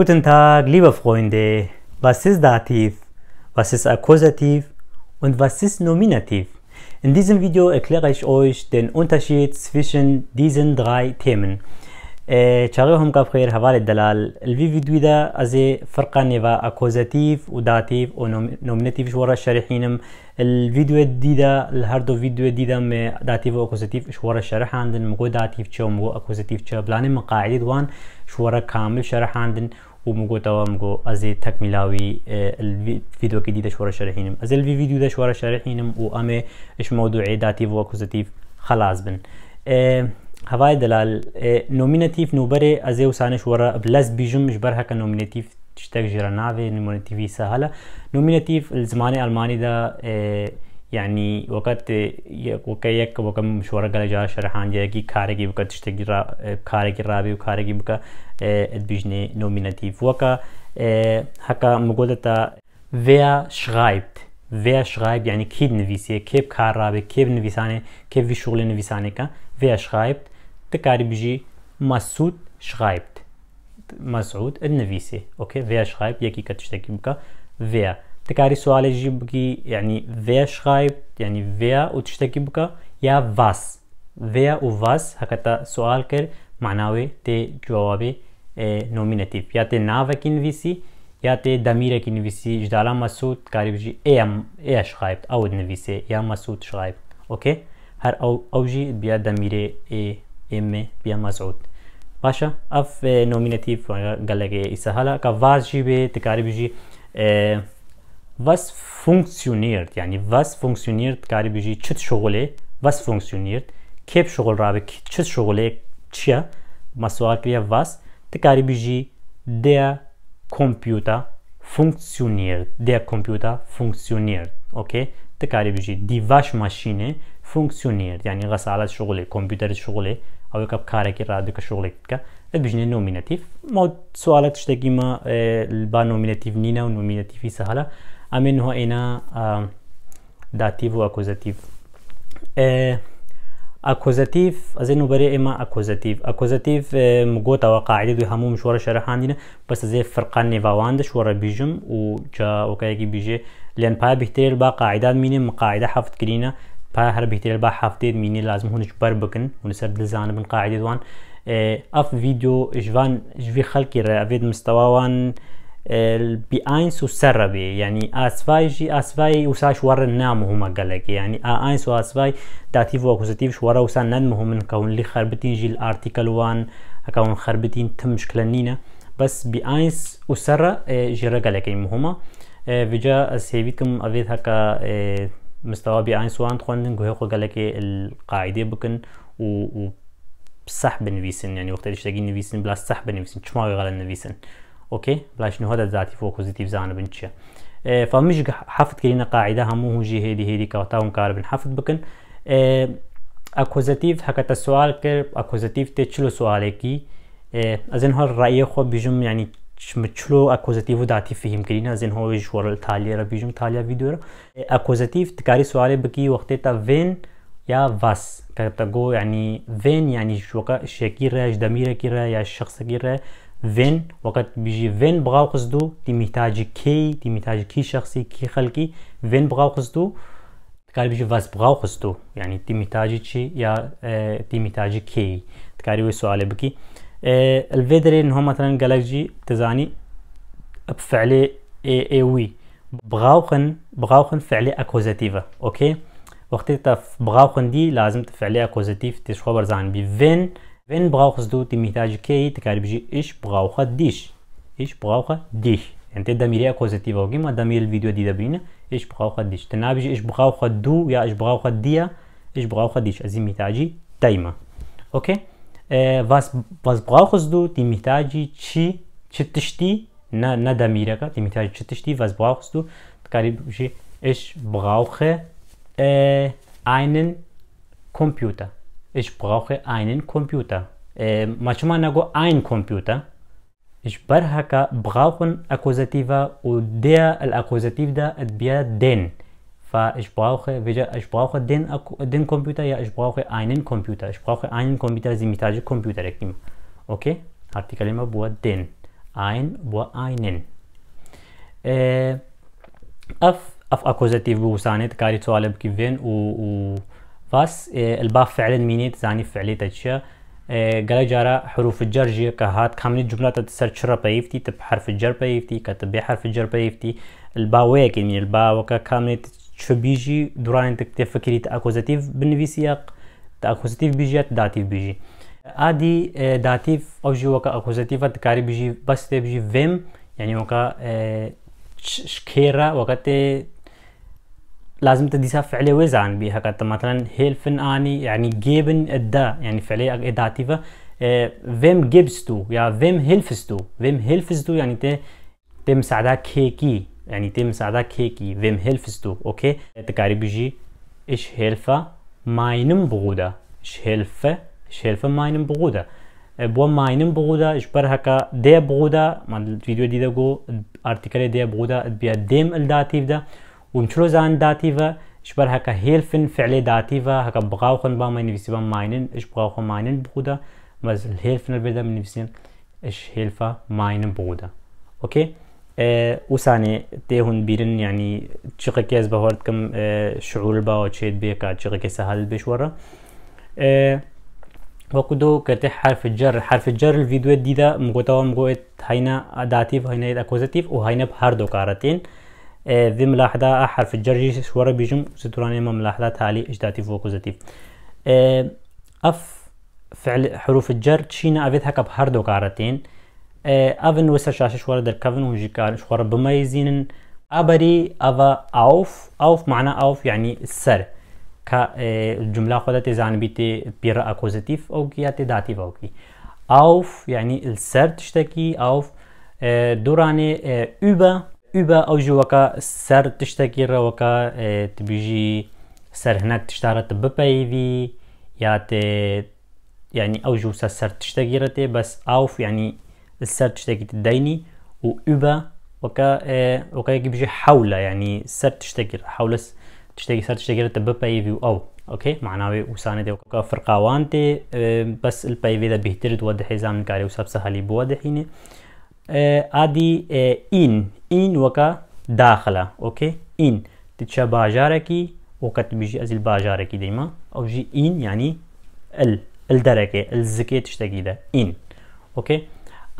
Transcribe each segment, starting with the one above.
Guten Tag, liebe Freunde. Was ist Dativ? Was ist Akkusativ? Und was ist Nominativ? In diesem Video erkläre ich euch den Unterschied zwischen diesen drei Themen. چاغيهم خیر خير هفال الدلال الفي فيديو دا ازي فرقة نيفا اكوزاتيف وداتيف ونومناتيف شورا الشارحينم الفيديو الديدا الهردو فيديو الديدا م داتيف واكوزاتيف شورا شرح عندن مقو داتيف تشو مقو اكوزاتيف تشو بلاني من دوان وان شورا كامل شرح عندن ومقو توا مقو ازي تكملاوي الفيديو كديدا شورا الشارحينم ازي الفي فيديو دا شورا و وامي اش موضوعي داتيف واكوزاتيف خلاص بن اه هەوای دەلال نۆمینەتیف نوبەرێ ئەزێ وسانش الزمان بلەس دا إيه، يعني وقت نۆمینەتیف تشتێک ژێرە ناوێ نمونەتیوی سەهلە نۆمینەتیف زمانی ئەلمانیدا یعنی وەکەت وقت تشتاق جرا گەلەجا شەرحانجەیەکی کارێکی بکە تشتێکی کارێکی ڕاوی و کارێکی بکە بیژنێ نۆمینەتیف ويا هەکە ويا via يعني via schreibt كيف كار نویسیە كيف کارڕابێ كيف نویسانێ شغل شوڵی كا ويا schreibt تكاري بجي مسعود شغايبت مسعود النفيسي اوكي فيا شغايب يكي كتشتكي بكا فيا تكاري سؤال جي بكي يعني فيا شغايب يعني فيا وتشتكي بكا يا فاس فيا و فاس هكتا سؤال كر معناوي تي جوابي آه، نومينتيف يا تي نافا كينفيسي يا تي دميرة كينفيسي جدالا مسعود تكاري بجي ايا ايا إيه شغايبت او النفيسي يا مسعود شغايبت اوكي هر او اوجي بيا دميرة اي M بیا مزعود باشه اف نومینتیف گلگه ایسا حالا که واس جی تکاری بجی واس فونکسیونیرد یعنی واس فونکسیونیرد تکاری بجی چت شغله واس فونکسیونیرد کب شغل را به چت شغله چیا مسوار واس تکاری بجی دیا کمپیوتا فونکسیونیرد دیا کمپیوتا فونکسیونیرد اوکی تکاری بجی دی واس ماشینه فونکسیونیرد یعنی غسالت شغله کمپیوتر شغله او یک کاری که ئەوەکە بکارێکی ڕادێککە شغڵێک بکە دژنە نومینەتیف ماوت سوالە ما اه، با نومیناتیف نینە و نومیناتیفی سهلا امین هو اینا اه، داتیف و اکوزاتیف اکوزاتیف اه، از ئەکۆزەتیف ئەزێن وبەرێ اکوزاتیف اکوزاتیف ئەکۆزەتیف گۆتەوە قاعده دوی همون هەموو شوەرە شەرەحاندینە از این فرقان نێڤاواندە شوەرە بیژم و چاوەکەیەکی بیژێ لێن پای بهتێر با قاعده قاعدان مقاعده حفظ هەفتگرینە پای هر بهتر با حفتید مینی لازم هونش بر بکن ونسر دلزانه بن قاعده دوان اه، اف ویدیو جوان جوی خلقی را جوي خلقي رافيد مستواوان اه، بأينس وسر بي يعني اسفاي جي اسفاي وساش وار نام هما قالك يعني اينس واسفاي داتيف وكوزيتيف ورا وسان نن مهم من كون لی خربتین جي آرتیکل وان كون خربتين تم مشكلة بس بی بأينس وسر اه، جي رقالك مهمة فيجا سيبيتكم افید هكا مستوى بي اين سوان تخوندن گوه خو قالك القاعده بكن و, و صح بنویسن يعني وقت تشتاقين نويسن بلا صح بنويسن شما غلط نويسن اوكي بلا شنو هذا ذاتي فوكوزيتيف زانه بنشيا اه فمش حفظ كلينا قاعده همو جي هيدي هيدي كاوتاون كار بن بكن اه اكوزاتيف حكت السؤال كر اكوزاتيف تشلو سؤالكي ازن إيه، هر رايه خو بجم يعني متشلو اكوزاتيفو داتی فهم كرينا زين هو جوار تالیا را بيجم تالیا ویدیو را اكوزاتيف تكاري سؤالي بكي وقت تا فين يا فاس كتاغو يعني فين يعني شوكا شاكيرا جدميرا را يا شخص را فين وقت بيجي فين بغاو قصدو تي محتاج كي تي محتاج كي شخصي كي خلقي فين بغاو قصدو تكاري بيجي واس بغاو قصدو يعني تي محتاج چی يا آه، تي محتاج كي تكاري سؤالي بكي إيه، الفيدري ان هو مثلا جالاكجي تزاني بفعلي اي اي وي بغاوخن بغاوخن فعلي اكوزاتيفا اوكي وقت تف بغاوخن دي لازم تفعلي اكوزاتيف تش برزان بي فين فين بغاوخز دو تي محتاج كي تكاري بجي ايش بغاوخ ديش ايش بغاوخ ديش يعني تبدا اكوزاتيفا اكوزاتيف اوكي ما دامير الفيديو دي دبرينا ايش بغاوخ ديش تنابجي ايش بغاوخ دو يا ايش بغاوخ ديا ايش بغاوخ ديش ازي محتاجي دايما اوكي Äh, was, was brauchest du? Timitaji chi chitishti na, na damiraka. Timitaji chitishti, was brauchst du? Ich brauche äh, einen Computer. Ich brauche einen Computer. Äh, manchmal nago ein Computer. Ich brauche brauchen Akkusativa und der Akkusativ da den. ich brauche, ich brauche den, den Computer, ja, ich brauche einen Computer. Ich brauche einen Computer, sie محتاج Computer اكيم. Okay? هاتي كلمة بوا den. Ein بوا einen. Äh, اف اف اكوزاتيف بوسانيت كاري توالب كيفين و, و فاس إيه الباف فعلا مينيت زاني فعلي تتشا إيه قال جارا حروف الجر جي كهات كامل جملة تتسر شرا بايفتي تب حرف الجر بايفتي كتب حرف الجر بايفتي الباويك من الباوكا كامل شو بيجي دوران تكتب فكري تاكوزاتيف بنفي سياق تاكوزاتيف بيجي داتيف بيجي عادي آه، داتيف او جي وكا اكوزاتيف تكاري بيجي بس تبجي فيم يعني وكا آه، شكيرا وكا تي لازم تديسا فعلي وزعن بيها كتا مثلا هيلفن اني يعني جيبن ادا يعني فعلي اداتيفا آه، فيم جيبستو يا فيم هيلفستو فيم هيلفستو يعني تي تم مساعدة كيكي يعني تي مساعدك هيكي فيم هيلفستو اوكي تكاري بيجي اش هيلفا ماينم بغودا اش هيلفا اش هيلفا ماينم بغودا بو ماينم بغودا بر هكا دي بغودا ما الفيديو دي دغو ارتيكل دي بغودا بيا ديم الداتيف دا ومشلو زان داتيفا بر هكا هيلفن فعل داتيفا هكا بغاو خن با ماين نفسي ماينن اش بغاو خن ماينن بغودا مز الهيلفن البدا من نفسين اش هيلفا ماينم بغودا اوكي هون بیرن یعنی يعني چقه به بهورد كم آه، شعور با وشيد بيكا چقه كيس هل بشورا آه، وقدو كتي حرف جر حرف الجر الفيديو دي دا مغوتاو مغوت هاینا داتيف هينا اكوزاتيف وهينا هر دو كارتين آه، ذي ملاحظة حرف الجر جيش ورا بيجم ستراني ما ملاحظة تالي اش داتيف واكوزاتيف اف فعل حروف الجر تشينا افيت هكا بهر دو كارتين اه، افن وسر شاشه شوره در كفن وجي كان شوره بميزين ابري افا اوف اوف معنى اوف يعني السر كا الجمله اه، خودة زان بيتي بيرا اكوزاتيف او كي اتي داتيف او كي اوف يعني السر تشتكي اوف اه، دوراني اوبا اوبا او وكا السر تشتكي را وكا تبيجي سر هناك تشتارت ببيفي يا يعني او جو سر تشتكي بس اوف يعني السيرتش تجد ديني وüber وكا اه وكا بيجي حوله يعني سيرتش تجد حول تشتري سيرتش تجد تبقى باي او اوكي معناه وسانه دي وكا فرقه وانت آه، بس الباي في ذا بيهتر توضح زمان كاري وسب سهلي بوضحينه آه، ادي آه، ان ان وكا داخله اوكي ان تتشا باجاركي وقت بيجي ازل باجاركي ديما او جي ان يعني ال الدركه الزكيه تشتاكي ده ان اوكي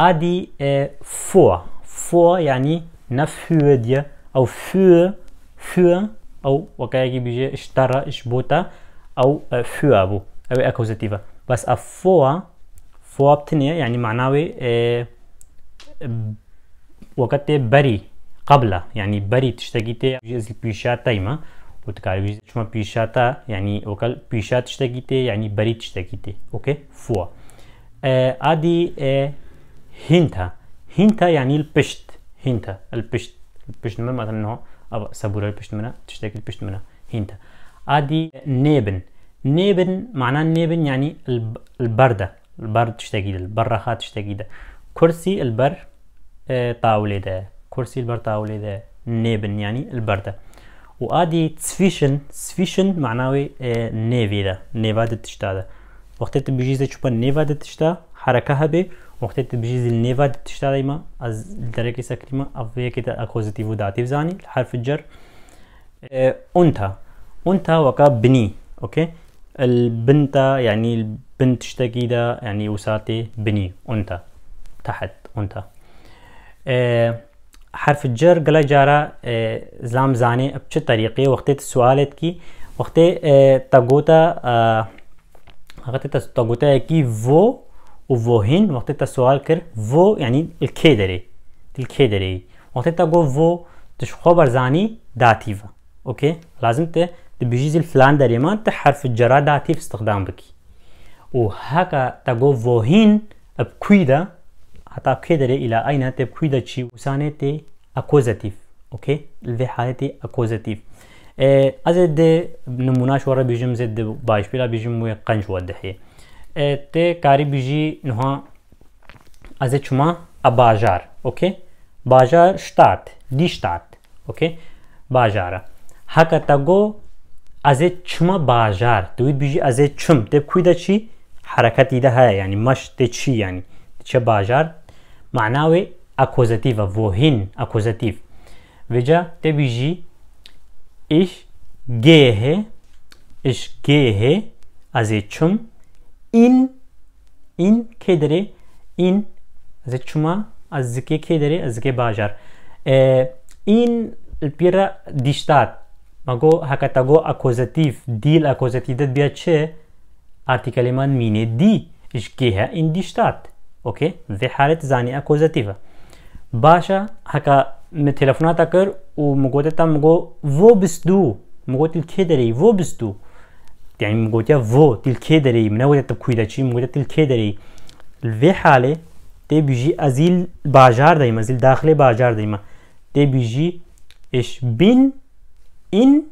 ادي آه، فور فور يعني نفر دي او für für او وكاكي بيجي اشترى اشبوتا او für آه، ابو او اكوزيتيفا بس افور فور بتنية يعني معناوي اه وقت بري قبله يعني بري تشتكيتي بيجي بيشات تايمه وتكاري بيجي شما بيشاتا يعني وكال بيشات تشتكيتي يعني بري تشتكيتي اوكي فور ادي اه هينتا هينتا يعني البشت هينتا البشت البشت من مثلا هو أبا سبورة البشت منا تشتكي البشت منا هينتا ادي نيبن نيبن معناه نيبن يعني البردة البرد البرة خات تشتكي كرسي البر آه، طاولة ده كرسي البر طاولة ده نيبن يعني البردة وادي تسفيشن سفيشن معناه نيفي ده نيفا تشتا وقت تبجيزة زي شوبا تشتا حركة هبه وقت تبجيز النيفا تشتا دايما از دركي سکریما اویه که تا اکوزیتیو و داتيف زاني حرف الجر اه انتا انتا وكا بني اوكي البنتا يعني البنت تشتكي ده يعني وساتي بني انتا تحت انتا اه حرف الجر قلا جارا اه زلام زاني بش طريقي وقت تسوالت كي وقت تاغوتا وقت تاغوتا كي فو وفوهين وقت تا سؤال كر فو يعني الكيدري الكيدري وقت انت جو فو تشخو برزاني داتيفا اوكي لازم ت تبجيز الفلان دريمان حرف الجرا داتيف استخدام بكي وهكا تجو فوهين بكويدا حتى كيدري الى اين تبكويدا تشي وسانتي اكوزاتيف اوكي الفي حالتي اكوزاتيف ازد اه، نموناش ورا بيجم زد بايش بلا بيجم قنج ودحيه ته کاری بیجی نه از چما اباجار اوکی باجار شتات دی شتات اوکی باجار حق تا گو از چما باجار تو بیجی از چم ته کوید چی حرکتی ده ها یعنی مش ته چی یعنی چه باجار معناوی اکوزاتیو ووهین وهین ویجا وجا ته بیجی ایش گه ایش گه از چم این این که داره این از چما از زکی که داره از زکی باجر این پیرا دیشتاد. مگو گو اکوزتیف دیل اکوزتیف داد بیا چه ارتیکل من مینه دی اشکی ها این دیشتاد. اوکی و حالت زانی اکوزتیفه باشا حکا می تلفنات کر و مگو دیتا مگو و بستو تیل که داری و بستو يعني مقولة فو تل كدري من أول تبكي ده شيء مقولة تل كدري في حالة تبيجي أزيل باجار دايما أزيل داخل باجار دايما تبيجي إيش بين إن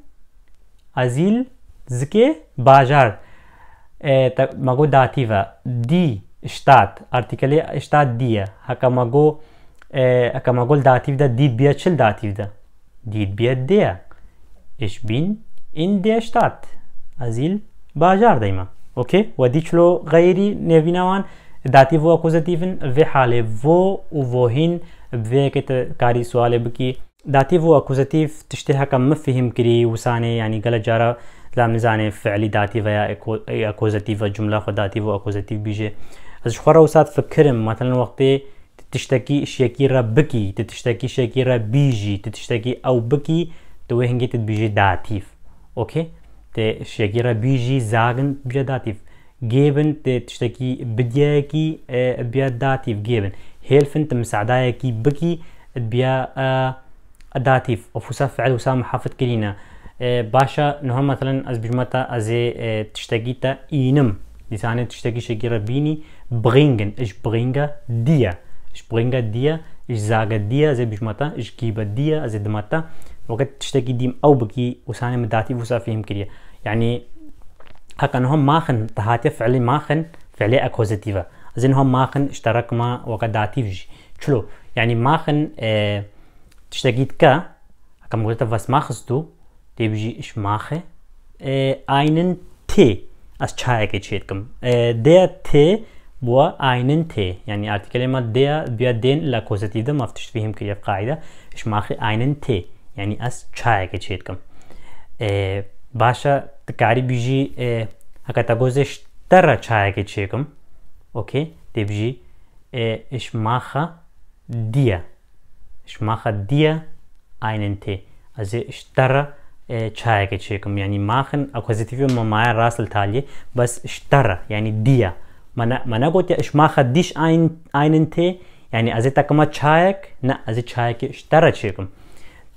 أزيل زكي باجار إيه مقو داتيفا دي شتات ارتيكل شتات دي هكا مقو هكا اه، مقول داتيف دا ديت بيا تشل داتيف دا ديت بيا ديا إيش بين إن دي شتات ازيل باجار دايما اوكي وديتشلو غيري نيفيناوان داتيف و اكوزاتيفن في حاله فو و فوهين بفيكت كاري سؤال بكي داتيف و اكوزاتيف تشتهى كم مفهم كري وساني يعني قال جارة لا مزاني فعلي داتيف يا اكوزاتيف جملة خو داتيف و اكوزاتيف بيجي از شخورا وسات فكرم مثلا وقتي تشتكي شيكيرا بكي تشتكي شيكيرا بيجي تشتكي او بكي توهنجي تبيجي داتيف اوكي تێ شتێکیرە بیژی زاگن بژە داتیف گێبن تێ تشتێکی بدیەکی بیا داتیف گێبن هێلفن تم سەعدایەکی بکی بیا داتیف ئۆفوسا فعل وسا كلينا باشا نهم مثلا از بجمتا از تشتكي تا اينم دیسانێت تشتكي شەگیرە بيني برينغن اش برينغا ديا اش برينغا ديا اش زاغا ديا ئەزێ بجمتا اش كيبا ديا ئەزێ دمتا وقت تشتكي ديم او بكي وساني مداتي فوسا فيهم كريا يعني هكا هم ماخن تهاتف فعلي ماخن فعلي اكوزيتيفا زين هم ماخن اشترك ما وقت ذاتي فيجي شلو يعني ماخن اه تشتكي كا هكا مغلطة فاس ماخستو تيبجي اش ماخي اه اينن تي از كي تشيتكم اه ديا تي بوا اينن تي يعني ارتكالي ما ديا بيا دين لا كوزيتيف ده ما فيهم كريا قاعدة اش ماخي اينن تي يعني اس چای که چیت کم باشا تکاری بیجی هکا تا گوزش تر چای که چیت کم اوکی تی بیجی اش ماخا دیا اش ماخا دیا einen Tee. Also starre äh, چای که چی کم یعنی ماخن اکوزیتیو ممایا راسل تالی بس اشتره یعنی دیا من من گوت اش ماخ دیش ein einen Tee یعنی از تکما چایک نه از چای که اشتره چی کم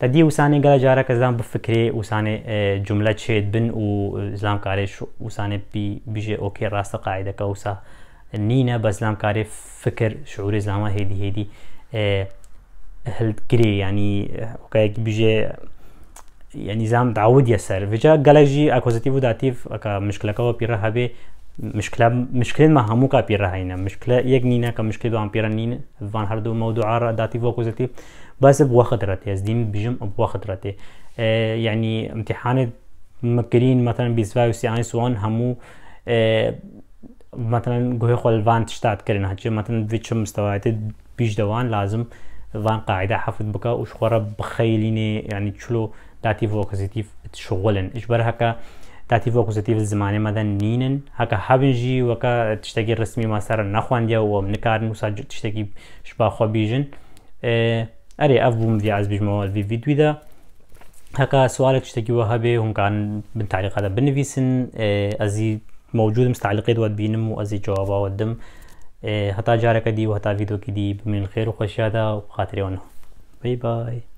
تدي وساني قال گلا جارا کزان بفکری وسانه اه، جمله چید بن و اسلام کارش وسانه بی بیجه اوکی راست قاعده كوسا نينا نینه با اسلام کار شعور اسلام هدی هدی اه، هل كري يعني اه، أوكي بيجي يعني زام تعود يسر فيجا قال جي اكوزيتيف وداتيف اكا مشكله كوا بيرهابي مشكلة مشكلة ما مشكلە مشکلین مە هەموو کاپیرەهینە مشکلە یەک نینە کە مشکل دوان پیرەنین وان هەردوو مەودوعاە داتی وەکوزتی بەس بووە خطرەتی ئەزدین بژم بووە خطرەتی یعنی امتحانت مکرین مەتەن بیسوا وسیانی سوان هەموو مەتەن گوێ خۆلڤان تشتاتکردن هەچ مەتن بچم مستەوایێتی پیش دوان لازم وان قاعدە حەفت بکە و شخۆرە بخەیلینێ ینی چلو داتی وەکزیتیف شغلن ش بەرهەکە داتیڤۆ کوزتیڤ زمانێ مەدە نینن هەکە هەبنژی وەکە تشتێکی ڕستمی ماسەرە نەخواندیەوە نکارن وسا تشتێکی شباخۆ بیژن ئەرێ اه، ئەف بووم دی ئاز بژمەوە ویدویدا هەکە سوالە تشتێکی وە هەبێ هونکان بن تاریخەدا بنویسن ئەزی اه، موجودم ستعلقی دوات بینم و ئەزی جواباوە دم هەتا اه، جارەکە دی و هەتا ویدۆکی دی بمن خێر و خۆشیادا و خاترێەوە بی بای